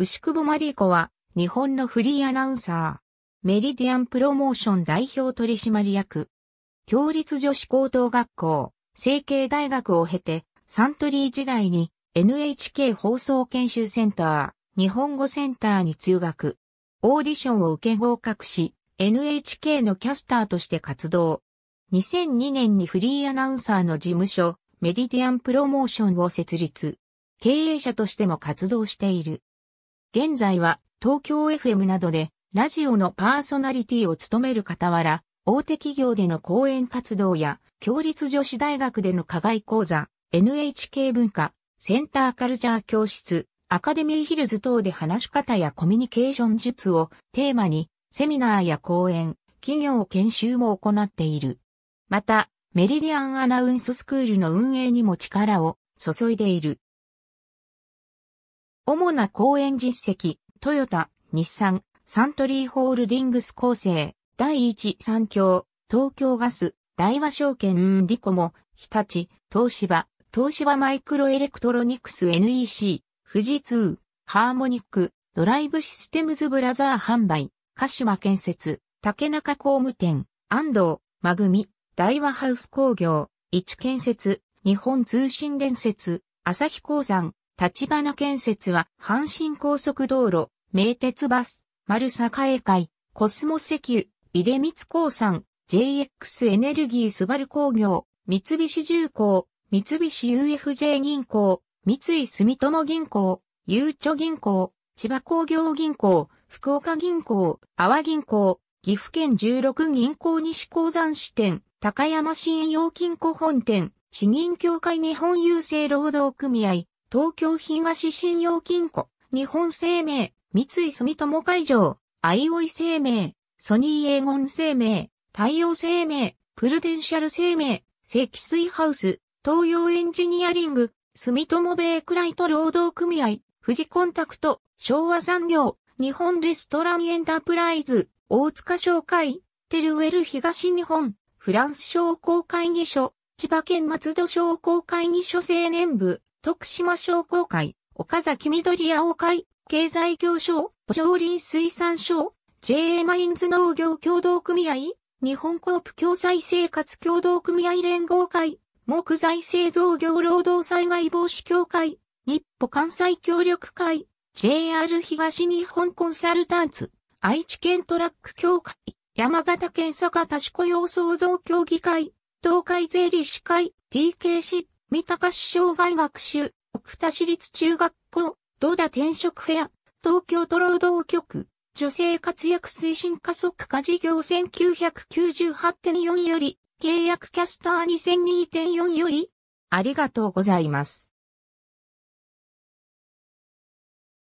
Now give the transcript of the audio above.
牛久保真理子は、日本のフリーアナウンサー、メリディアンプロモーション代表取締役、共立女子高等学校、成形大学を経て、サントリー時代に NHK 放送研修センター、日本語センターに通学、オーディションを受け合格し、NHK のキャスターとして活動。2002年にフリーアナウンサーの事務所、メリディアンプロモーションを設立。経営者としても活動している。現在は東京 FM などでラジオのパーソナリティを務める傍ら、大手企業での講演活動や、共立女子大学での課外講座、NHK 文化、センターカルチャー教室、アカデミーヒルズ等で話し方やコミュニケーション術をテーマに、セミナーや講演、企業研修も行っている。また、メリディアンアナウンススクールの運営にも力を注いでいる。主な講演実績、トヨタ、日産、サントリーホールディングス構成、第一三共、東京ガス、大和証券リコモ、日立、東芝、東芝マイクロエレクトロニクス NEC、富士通、ハーモニック、ドライブシステムズブラザー販売、鹿島建設、竹中工務店、安藤、まぐみ、大和ハウス工業、一建設、日本通信伝説、朝日鉱山、立花建設は、阪神高速道路、名鉄バス、丸栄会、コスモ石油、井出光興産、JX エネルギースバル工業、三菱重工、三菱 UFJ 銀行、三井住友銀行、ゆうちょ銀行、千葉工業銀行、福岡銀行、阿波銀行、岐阜県16銀行西鉱山支店、高山信用金庫本店、市銀協会日本郵政労働組合、東京東信用金庫、日本生命、三井住友海上、アイオイ生命、ソニーエーゴン生命、太陽生命、プルデンシャル生命、積水ハウス、東洋エンジニアリング、住友ベークライト労働組合、富士コンタクト、昭和産業、日本レストランエンタープライズ、大塚商会、テルウェル東日本、フランス商工会議所、千葉県松戸商工会議所青年部、徳島商工会、岡崎緑青会、経済業省、上林水産省、JA マインズ農業協同組合、日本コープ共済生活協同組合連合会、木材製造業労働災害防止協会、日保関西協力会、JR 東日本コンサルタンツ、愛知県トラック協会、山形県坂田市雇用創造協議会、東海税理士会、TKC 三鷹市障害学習、奥田市立中学校、土田転職フェア、東京都労働局、女性活躍推進加速化事業1998.4より、契約キャスター2002.4より、ありがとうございます。